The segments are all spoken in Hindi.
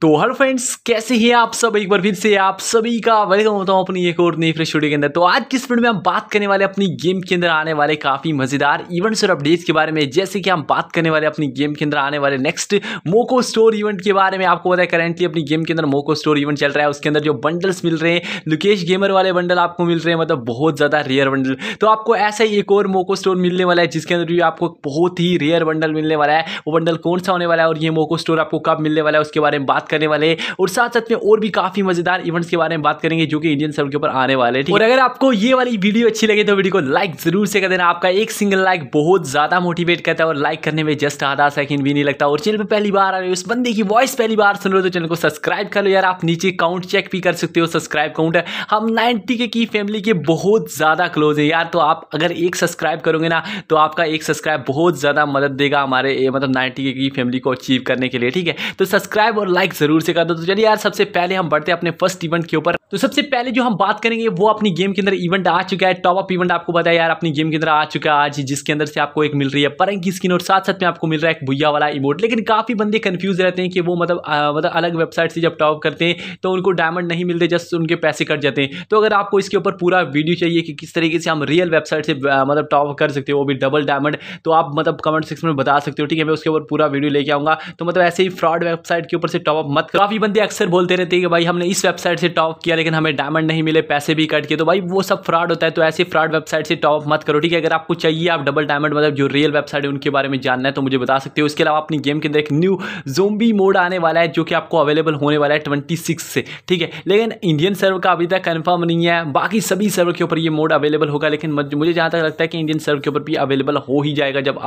तो हेलो फ्रेंड्स कैसे हैं आप सब एक बार फिर से आप सभी का वेलकम होता हूं अपनी एक और नई फ्रेश वीडियो के अंदर तो आज की इस वीडियो में हम बात करने वाले अपनी गेम के अंदर आने वाले काफ़ी मज़ेदार इवेंट्स और अपडेट्स के बारे में जैसे कि हम बात करने वाले अपनी गेम के अंदर आने वाले नेक्स्ट मोको स्टोर इवेंट के बारे में आपको पता है करेंटली अपनी गेम के अंदर मोको स्टोर इवेंट चल रहा है उसके अंदर जो बंडल्स मिल रहे हैं लुकेश गेमर वाले बंडल आपको मिल रहे हैं मतलब बहुत ज़्यादा रेयर बंडल तो आपको ऐसा ही एक और मोको स्टोर मिलने वाला है जिसके अंदर भी आपको बहुत ही रेयर बंडल मिलने वाला है वो बंडल कौन सा होने वाला है और ये मोको स्टोर आपको कब मिलने वाला है उसके बारे में बात करने वाले हैं और साथ साथ में और भी काफ़ी मज़ेदार इवेंट्स के बारे में बात करेंगे जो कि इंडियन सर्वर के ऊपर आने वाले हैं और अगर आपको ये वाली वीडियो अच्छी लगे तो वीडियो को लाइक जरूर से कर देना आपका एक सिंगल लाइक बहुत ज़्यादा मोटिवेट करता है और लाइक करने में जस्ट आधा सेकंड भी नहीं लगता और चैनल पर पहली बार आ रहे हो उस बंदे की वॉइस पहली बार सुन रहे हो तो चैनल को सब्सक्राइब कर लो यार आप नीचे काउंट चेक भी कर सकते हो सब्सक्राइब काउंट हम नाइनटी के की फैमिली के बहुत ज़्यादा क्लोज है यार तो आप अगर एक सब्सक्राइब करोगे ना तो आपका एक सब्सक्राइब बहुत ज़्यादा मदद देगा हमारे मतलब नाइनटी के की फैमिली को अचीव करने के लिए ठीक है तो सब्सक्राइब और लाइक जरूर से कर दो तो चलिए यार सबसे पहले हम बढ़ते हैं अपने फर्स्ट इवेंट के ऊपर तो सबसे पहले जो हम बात करेंगे वो अपनी गेम के अंदर इवेंट आ चुका है टॉप अप इवेंट आपको बताया यार अपनी गेम के अंदर आ चुका है आज जिसके अंदर से आपको एक मिल रही है परंग की स्किन और साथ साथ में आपको मिल रहा है एक भुया वाला इमोट लेकिन काफ़ी बंदे कंफ्यूज रहते हैं कि वो मतलब मतलब अलग वेबसाइट से जब टॉप करते हैं तो उनको डायमंड नहीं मिलते जस्ट उनके पैसे कट जाते हैं तो अगर आपको इसके ऊपर पूरा वीडियो चाहिए कि किस तरीके से हम रियल वेबसाइट से मतलब टॉप कर सकते हो वो भी डबल डायमंड तो आप मतलब कमेंट सेक्शन में बता सकते हो ठीक है मैं उसके ऊपर पूरा वीडियो लेके आऊँगा तो मतलब ऐसे ही फ्रॉड वेबसाइट के ऊपर से टॉप मत काफ़ी बंदे अक्सर बोलते रहते हैं कि भाई हमने इस वेबसाइट से टॉप किया लेकिन हमें डायमंड नहीं मिले पैसे भी कट किए तो भाई वो सब फ्रॉड होता है तो ऐसी फ्रॉड वेबसाइट से टॉप मत करो ठीक है अगर आपको चाहिए आप डबल डायमंड मतलब जो रियल वेबसाइट है उनके बारे में जानना है तो मुझे बता सकते हो इसके अलावा अपनी गेम के अंदर एक न्यू जोम्बी मोड आने वाला है जो कि आपको अवेलेबल होने वाला है ट्वेंटी से ठीक है लेकिन इंडियन सर्वर का अभी तक कन्फर्म नहीं है बाकी सभी सर्वर के ऊपर ये मोड अवेलेबल होगा लेकिन मुझे जहाँ तक लगता है कि इंडियन सर्वर के ऊपर भी अवेलेबल हो ही जाएगा जब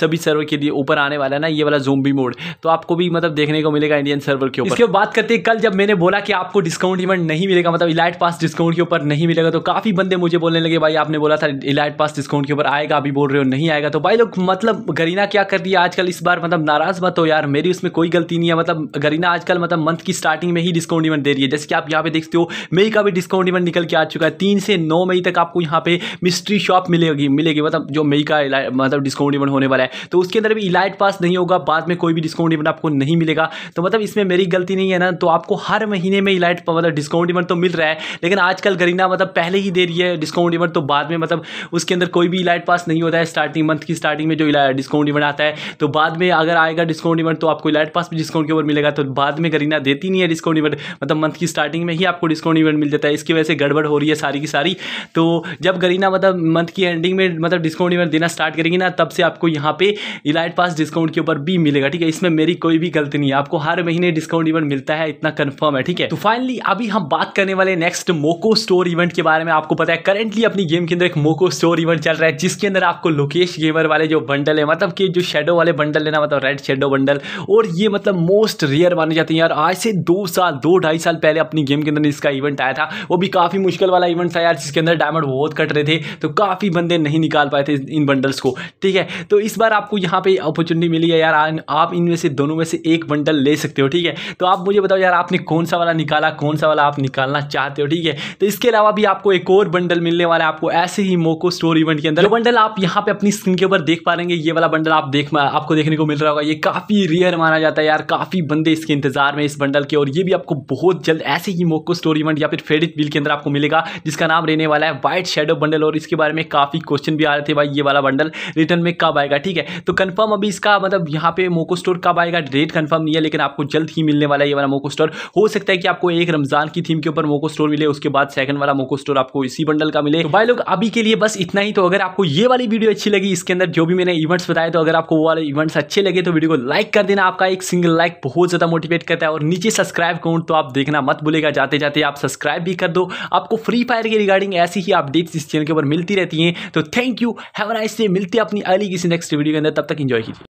सभी सर्वर के लिए ऊपर आने वाला है ना ये वाला जोम्बी मोड तो आपको भी मतलब देखने को मिलेगा इंडियन सर्वर के ऊपर इसके बाद करते कल जब मैंने बोला कि आपको डिस्काउंट इवेंट नहीं मिलेगा मतलब इलाइट पास डिस्काउंट के ऊपर नहीं मिलेगा तो काफ़ी बंदे मुझे बोलने लगे भाई आपने बोला था इलाइट पास डिस्काउंट के ऊपर आएगा अभी बोल रहे हो नहीं आएगा तो भाई लोग मतलब गरीना क्या कर दिया आजकल इस बार मतलब नाराज़ मत हो यार मेरी उसमें कोई गलती नहीं है मतलब गरीना आजकल मतलब मंथ की स्टार्टिंग में ही डिस्काउंट इवेंट दे रही है जैसे कि आप यहाँ पे देखते हो मई का भी डिस्काउंट इवेंट निकल के आ चुका है तीन से नौ मई तक आपको यहाँ पे मिस्ट्री शॉप मिलेगी मिलेगी मतलब जो मई का मतलब डिस्काउंट इवेंट होने वाला है तो उसके अंदर भी इलाइट पास नहीं होगा बाद में कोई भी डिस्काउंट इवेंट आपको नहीं मिलेगा तो मतलब इसमें मेरी गलती नहीं है ना तो आपको हर महीने में इलाइट मतलब डिस्काउंट इवेंट इवेंट तो मिल रहा है लेकिन आजकल गरीना मतलब पहले ही दे रही है डिस्काउंट इवेंट तो बाद में मतलब उसके अंदर कोई भी इलाइट पास नहीं होता है स्टार्टिंग मंथ की स्टार्टिंग में जो डिस्काउंट इवेंट आता है तो बाद में अगर आएगा डिस्काउंट इवेंट तो आपको इलाइट पास भी डिस्काउंट के ऊपर मिलेगा तो बाद में गरीना देती नहीं है डिस्काउंट इवेंट मतलब मंथ की स्टार्टिंग में ही आपको डिस्काउंट इवेंट मिल जाता है इसकी वजह से गड़बड़ हो रही है सारी की सारी तो जब गरीना मतलब मंथ की एंडिंग में मतलब डिस्काउंट इवेंट देना स्टार्ट करेगी ना तब से आपको यहाँ पे इलाइट पास डिस्काउंट के ऊपर भी मिलेगा ठीक है इसमें मेरी कोई भी गलती नहीं है आपको हर महीने डिस्काउंट इवेंट मिलता है इतना कन्फर्म है ठीक है तो फाइनली अभी हम बात करने वाले नेक्स्ट मोको स्टोर इवेंट के बारे में आपको पता है करेंटली अपनी गेम के अंदर एक मोको स्टोर इवेंट चल रहा है जिसके अंदर आपको लोकेश गेमर वाले जो बंडल है मतलब कि जो शेडो वाले बंडल लेना मतलब रेड शेडो बंडल और ये मतलब मोस्ट रेयर माने जाते हैं यार आज से दो साल दो ढाई साल पहले अपनी गेम के अंदर इसका इवेंट आया था वो भी काफ़ी मुश्किल वाला इवेंट था यार जिसके अंदर डायमंड बहुत कट रहे थे तो काफ़ी बंदे नहीं निकाल पाए थे इन बंडल्स को ठीक है तो इस बार आपको यहाँ पे अपॉर्चुनिटी मिली है यार आप इनमें से दोनों में से एक बंडल ले सकते हो ठीक है तो आप मुझे बताओ यार आपने कौन सा वाला निकाला कौन सा वाला आप निकाल निकालना चाहते हो ठीक है तो इसके अलावा भी आपको एक और बंडल मिलने वाला है आपको ऐसे ही मोको स्टोर इवेंट के अंदर बंडल आप यहाँ पे अपनी स्क्रीन के ऊपर देख पा रहे ये वाला बंडल आप देख आपको देखने को मिल रहा होगा ये काफ़ी रियर माना जाता है यार काफ़ी बंदे इसके इंतजार में इस बंडल के और ये भी आपको बहुत जल्द ऐसे ही मोको स्टोर इवेंट या फिर फेडिट बिल के अंदर आपको मिलेगा जिसका नाम रहने वाला है व्हाइट शेडो बंडल और इसके बारे में काफ़ी क्वेश्चन भी आ रहे थे भाई ये वाला बंडल रिटर्न में कब आएगा ठीक है तो कंफर्म अभी इसका मतलब यहाँ पे मोको स्टोर कब आएगा डेट कंफर्म नहीं है लेकिन आपको जल्द ही मिलने वाला है ये वाला मोको स्टोर हो सकता है कि आपको एक रमजान की थीम के ऊपर मोको स्टोर मिले उसके बाद सेकंड वाला मोको स्टोर आपको इसी बंडल का मिले तो भाई लोग अभी के लिए बस इतना ही तो अगर आपको ये वाली वीडियो अच्छी लगी इसके अंदर जो भी मैंने इवेंट्स बताए तो अगर आपको वो वाले इवेंट्स अच्छे लगे तो वीडियो को लाइक कर देना आपका एक सिंगल लाइक बहुत ज़्यादा मोटिवेट करता है और नीचे सब्सक्राइब काउंट तो आप देखना मत भूलेगा जाते जाते आप सब्सक्राइब भी कर दो आपको फ्री फायर के रिगार्डिंग ऐसी ही अपडेट्स इस चैनल के ऊपर मिलती रहती है तो thank you have nice day मिलते अपनी अली किसी नेक्स्ट वीडियो के अंदर तब तक इंजॉय कीजिए